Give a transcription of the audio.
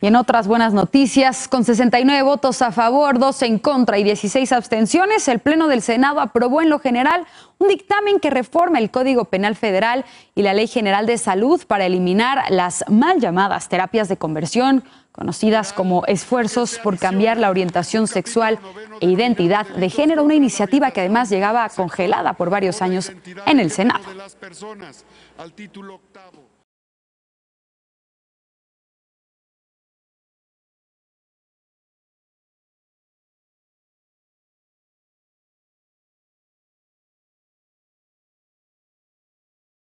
Y en otras buenas noticias, con 69 votos a favor, 2 en contra y 16 abstenciones, el Pleno del Senado aprobó en lo general un dictamen que reforma el Código Penal Federal y la Ley General de Salud para eliminar las mal llamadas terapias de conversión, conocidas como esfuerzos por cambiar la orientación sexual e identidad de género, una iniciativa que además llegaba congelada por varios años en el Senado.